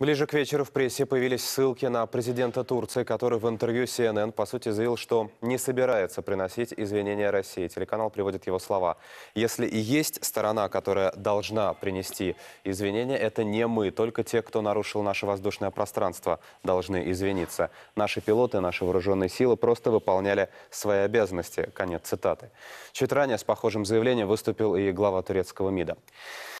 Ближе к вечеру в прессе появились ссылки на президента Турции, который в интервью CNN, по сути, заявил, что не собирается приносить извинения России. Телеканал приводит его слова. Если и есть сторона, которая должна принести извинения, это не мы. Только те, кто нарушил наше воздушное пространство, должны извиниться. Наши пилоты, наши вооруженные силы просто выполняли свои обязанности. Конец цитаты. Чуть ранее с похожим заявлением выступил и глава турецкого МИДа.